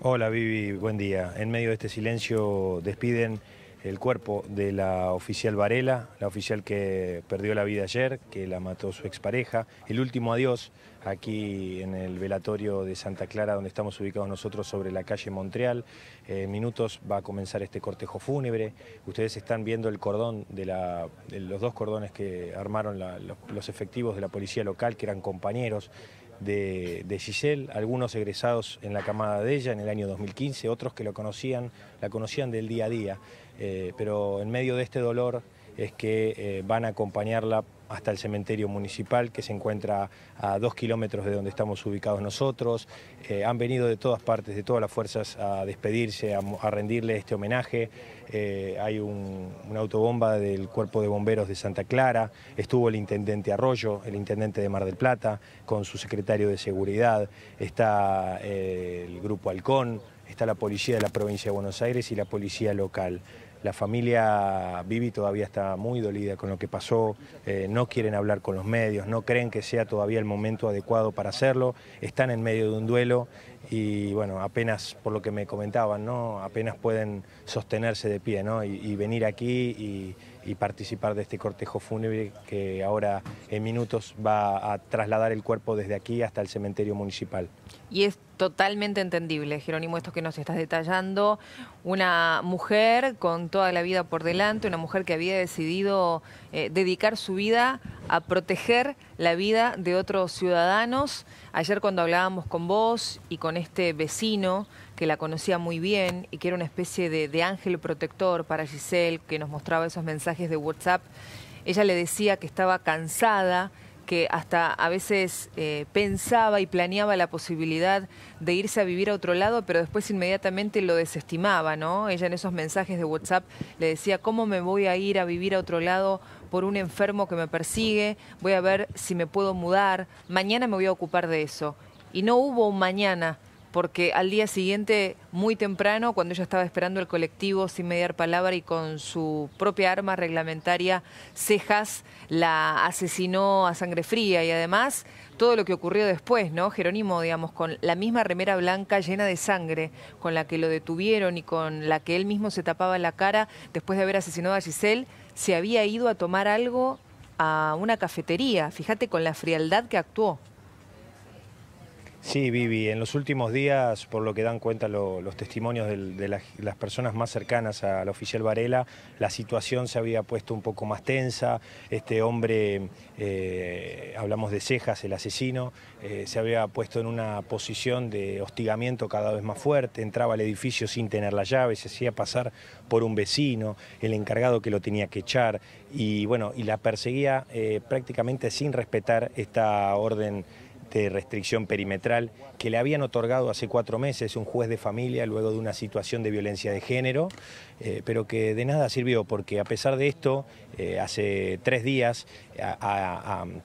Hola Vivi, buen día. En medio de este silencio despiden el cuerpo de la oficial Varela, la oficial que perdió la vida ayer, que la mató su expareja. El último adiós aquí en el velatorio de Santa Clara, donde estamos ubicados nosotros sobre la calle Montreal. En minutos va a comenzar este cortejo fúnebre. Ustedes están viendo el cordón de, la, los dos cordones que armaron los efectivos de la policía local, que eran compañeros de, Giselle, algunos egresados en la camada de ella en el año 2015, otros que lo conocían, la conocían del día a día, eh, pero en medio de este dolor es que eh, van a acompañarla hasta el cementerio municipal que se encuentra a dos kilómetros de donde estamos ubicados nosotros. Eh, han venido de todas partes, de todas las fuerzas a despedirse, a, rendirle este homenaje. Eh, hay una autobomba del Cuerpo de Bomberos de Santa Clara, estuvo el Intendente Arroyo, el Intendente de Mar del Plata, con su secretario de Seguridad, está eh, el Grupo Halcón, está la Policía de la Provincia de Buenos Aires y la Policía Local. La familia Vivi todavía está muy dolida con lo que pasó, eh, no quieren hablar con los medios, no creen que sea todavía el momento adecuado para hacerlo, están en medio de un duelo y bueno, apenas, por lo que me comentaban, ¿no? apenas pueden sostenerse de pie y, venir aquí y, participar de este cortejo fúnebre que ahora en minutos va a trasladar el cuerpo desde aquí hasta el cementerio municipal. Y Totalmente entendible, Jerónimo, esto que nos estás detallando. Una mujer con toda la vida por delante, una mujer que había decidido eh, dedicar su vida a proteger la vida de otros ciudadanos. Ayer cuando hablábamos con vos y con este vecino que la conocía muy bien y que era una especie de ángel protector para Giselle, que nos mostraba esos mensajes de WhatsApp, ella le decía que estaba cansada que hasta a veces eh, pensaba y planeaba la posibilidad de irse a vivir a otro lado, pero después inmediatamente lo desestimaba, ¿no? Ella en esos mensajes de WhatsApp le decía, ¿cómo me voy a ir a vivir a otro lado por un enfermo que me persigue? Voy a ver si me puedo mudar, mañana me voy a ocupar de eso. Y no hubo un mañana porque al día siguiente, muy temprano, cuando ella estaba esperando el colectivo sin mediar palabra y con su propia arma reglamentaria, Cejas la asesinó a sangre fría y además todo lo que ocurrió después, ¿no? Jerónimo, digamos, con la misma remera blanca llena de sangre con la que lo detuvieron y con la que él mismo se tapaba la cara después de haber asesinado a Giselle, se había ido a tomar algo a una cafetería, fíjate con la frialdad que actuó. Sí, Vivi, en los últimos días, por lo que dan cuenta los testimonios de, las, personas más cercanas al oficial Varela, la situación se había puesto un poco más tensa, este hombre, eh, hablamos de cejas, el asesino, eh, se había puesto en una posición de hostigamiento cada vez más fuerte, entraba al edificio sin tener la llave, se hacía pasar por un vecino, el encargado que lo tenía que echar, y bueno, y la perseguía eh, prácticamente sin respetar esta orden de este, restricción perimetral que le habían otorgado hace cuatro meses un juez de familia luego de una situación de violencia de género, eh, pero que de nada sirvió porque a pesar de esto, eh, hace tres días,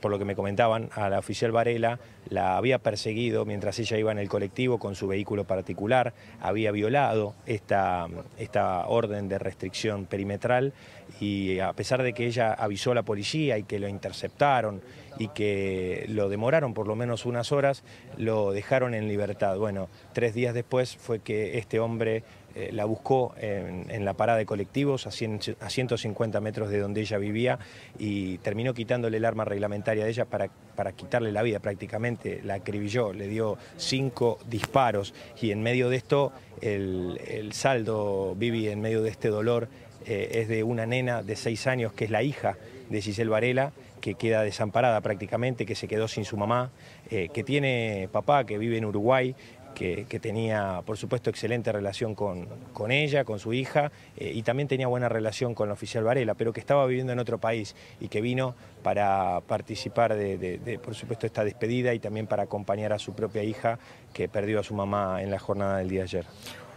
por lo que me comentaban, a la oficial Varela la había perseguido mientras ella iba en el colectivo con su vehículo particular, había violado esta, esta orden de restricción perimetral y a pesar de que ella avisó a la policía y que lo interceptaron y que lo demoraron por lo menos unas horas, lo dejaron en libertad. Bueno, tres días después fue que este hombre eh, la buscó en, la parada de colectivos a, 150 metros de donde ella vivía y terminó quitándole el arma reglamentaria de ella para, para quitarle la vida prácticamente, la acribilló, le dio cinco disparos y en medio de esto el, saldo, Vivi, en medio de este dolor eh, es de una nena de seis años que es la hija de Giselle Varela, que queda desamparada prácticamente, que se quedó sin su mamá, eh, que tiene papá que vive en Uruguay, que, tenía, por supuesto, excelente relación con, con ella, con su hija, eh, y también tenía buena relación con la oficial Varela, pero que estaba viviendo en otro país y que vino para participar de, por supuesto, esta despedida y también para acompañar a su propia hija que perdió a su mamá en la jornada del día ayer.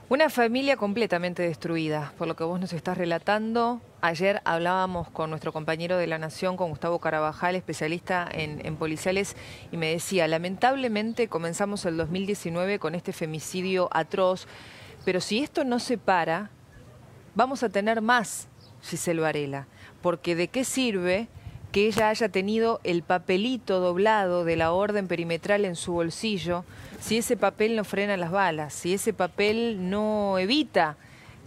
Una familia completamente destruida, por lo que vos nos estás relatando. Ayer hablábamos con nuestro compañero de la Nación, con Gustavo Carabajal, especialista en, policiales, y me decía, lamentablemente comenzamos el 2019 con este femicidio atroz, pero si esto no se para, vamos a tener más, Giselle Varela, porque de qué sirve que ella haya tenido el papelito doblado de la orden perimetral en su bolsillo, si ese papel no frena las balas, si ese papel no evita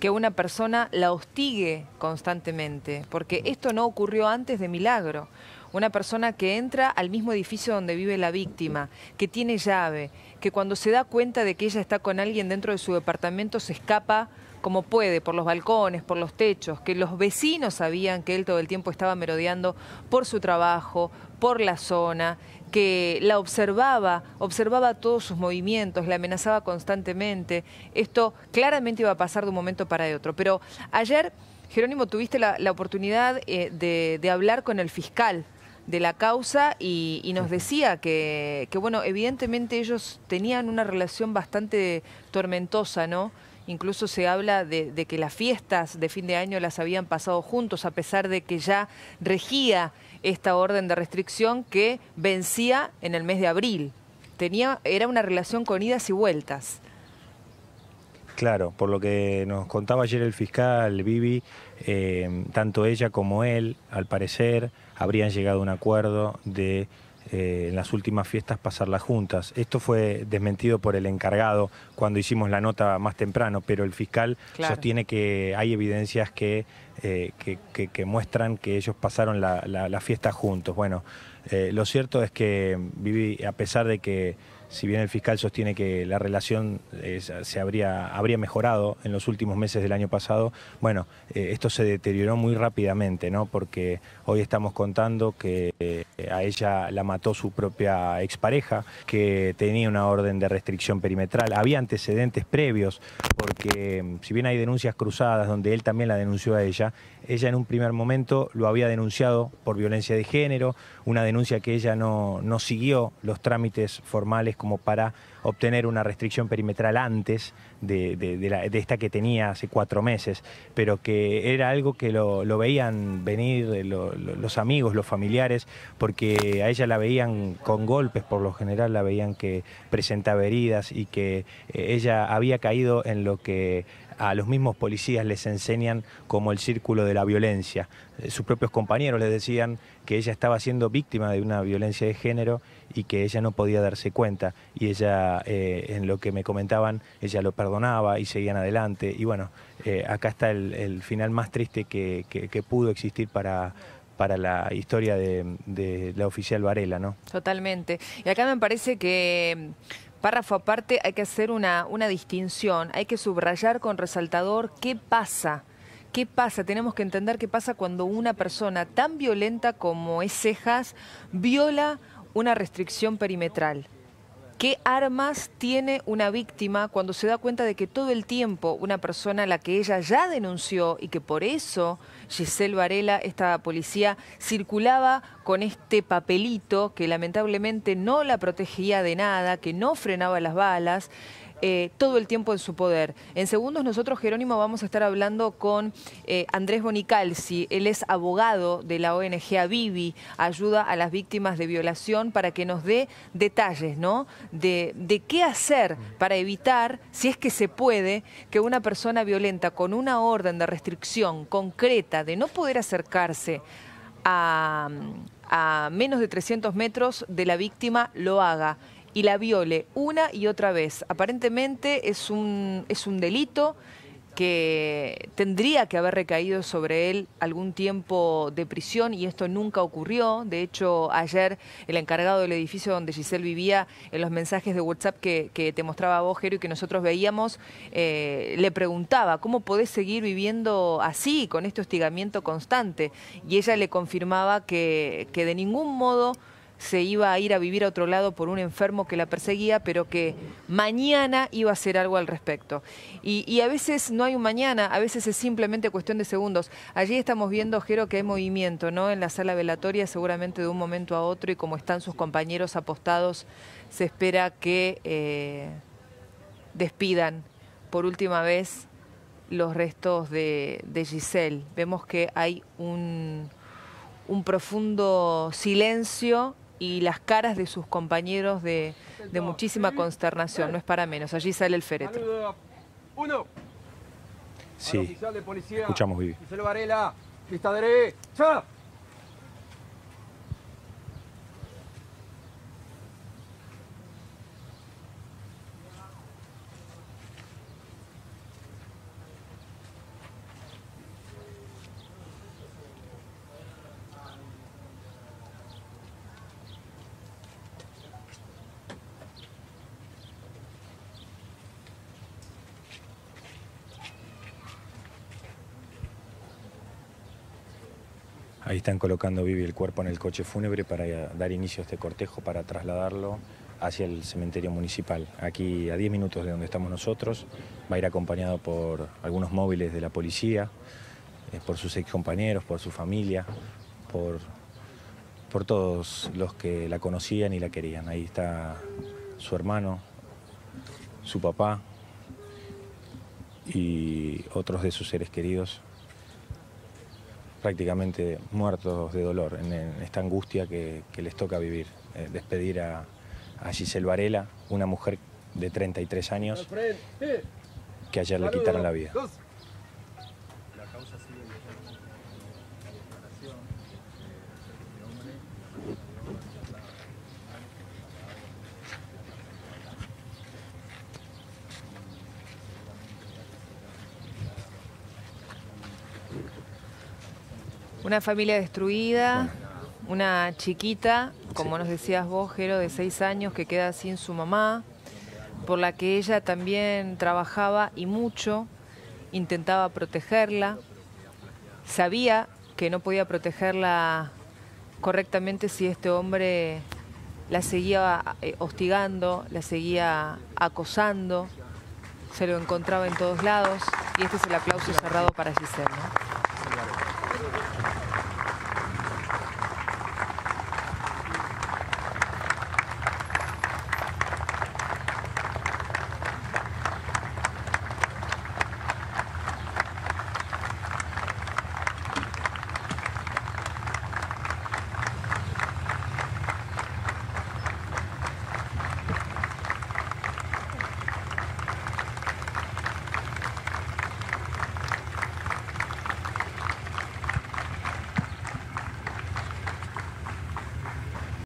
que una persona la hostigue constantemente, porque esto no ocurrió antes de milagro. Una persona que entra al mismo edificio donde vive la víctima, que tiene llave, que cuando se da cuenta de que ella está con alguien dentro de su departamento se escapa como puede, por los balcones, por los techos, que los vecinos sabían que él todo el tiempo estaba merodeando por su trabajo, por la zona, que la observaba, observaba todos sus movimientos, la amenazaba constantemente. Esto claramente iba a pasar de un momento para otro. Pero ayer, Jerónimo, tuviste la, oportunidad eh, de, hablar con el fiscal de la causa y, nos decía que, bueno, evidentemente ellos tenían una relación bastante tormentosa, ¿no? Incluso se habla de, que las fiestas de fin de año las habían pasado juntos, a pesar de que ya regía esta orden de restricción que vencía en el mes de abril. Tenía, era una relación con idas y vueltas. Claro, por lo que nos contaba ayer el fiscal Vivi, eh, tanto ella como él, al parecer, habrían llegado a un acuerdo de eh, en las últimas fiestas pasarlas juntas. Esto fue desmentido por el encargado cuando hicimos la nota más temprano, pero el fiscal sostiene que hay evidencias eh, que, muestran que ellos pasaron la, la, fiesta juntos. Bueno, eh, lo cierto es que mm, a pesar de que si bien el fiscal sostiene que la relación eh, se habría, habría mejorado en los últimos meses del año pasado, bueno, eh, esto se deterioró muy rápidamente, ¿no? Porque hoy estamos contando que eh, a ella la mató su propia expareja, que tenía una orden de restricción perimetral. Había antecedentes previos, porque mm, si bien hay denuncias cruzadas donde él también la denunció a ella, ella en un primer momento lo había denunciado por violencia de género, una denuncia que ella no, no siguió los trámites formales como para obtener una restricción perimetral antes de, esta que tenía hace cuatro meses, pero que era algo que lo, veían venir eh, los amigos, los familiares, porque a ella la veían con golpes, por lo general la veían que presentaba heridas y que eh, ella había caído en lo que a los mismos policías les enseñan como el círculo de la violencia. Eh, sus propios compañeros les decían que ella estaba siendo víctima de una violencia de género y que ella no podía darse cuenta. Y ella, eh, en lo que me comentaban, ella lo perdonaba y seguían adelante. Y bueno, eh, acá está el, final más triste que, pudo existir para, para la historia de, de, la oficial Varela, ¿no? Totalmente. Y acá me parece que Párrafo aparte, hay que hacer una, una distinción, hay que subrayar con resaltador qué pasa. ¿Qué pasa? Tenemos que entender qué pasa cuando una persona tan violenta como es Cejas viola una restricción perimetral. ¿Qué armas tiene una víctima cuando se da cuenta de que todo el tiempo una persona a la que ella ya denunció y que por eso Giselle Varela, esta policía, circulaba con este papelito que lamentablemente no la protegía de nada, que no frenaba las balas? Eh, todo el tiempo en su poder. En segundos nosotros, Jerónimo, vamos a estar hablando con eh, Andrés Bonicalsi. Él es abogado de la ONG Avivi, ayuda a las víctimas de violación, para que nos dé detalles, De, qué hacer para evitar, si es que se puede, que una persona violenta con una orden de restricción concreta de no poder acercarse a, a menos de 300 metros de la víctima lo haga y la viole una y otra vez. Aparentemente es un, es un delito que tendría que haber recaído sobre él algún tiempo de prisión y esto nunca ocurrió. De hecho, ayer el encargado del edificio donde Giselle vivía, en los mensajes de WhatsApp que, que te mostraba a vos, y que nosotros veíamos, eh, le preguntaba, ¿cómo podés seguir viviendo así, con este hostigamiento constante? Y ella le confirmaba que, que de ningún modo se iba a ir a vivir a otro lado por un enfermo que la perseguía, pero que mañana iba a hacer algo al respecto. Y, a veces no hay un mañana, a veces es simplemente cuestión de segundos. Allí estamos viendo, Jero, que hay movimiento, ¿no? En la sala velatoria, seguramente de un momento a otro, y como están sus compañeros apostados, se espera que eh, despidan por última vez los restos de, Giselle. Vemos que hay un profundo silencio y las caras de sus compañeros de, muchísima consternación, no es para menos. Allí sale el féretro. Uno. Sí. Escuchamos, Vivi. Ahí están colocando Vivi el cuerpo en el coche fúnebre para dar inicio a este cortejo, para trasladarlo hacia el cementerio municipal. Aquí a 10 minutos de donde estamos nosotros, va a ir acompañado por algunos móviles de la policía, eh, por sus excompañeros, por su familia, por, por todos los que la conocían y la querían. Ahí está su hermano, su papá y otros de sus seres queridos prácticamente muertos de dolor en, esta angustia que, les toca vivir. Eh, despedir a, a, Giselle Varela, una mujer de 33 años, que ayer le quitaron la vida. Una familia destruida, una chiquita, como nos decías vos, Jero, de seis años, que queda sin su mamá, por la que ella también trabajaba y mucho, intentaba protegerla, sabía que no podía protegerla correctamente si este hombre la seguía eh, hostigando, la seguía acosando, se lo encontraba en todos lados y este es el aplauso cerrado para Giselle.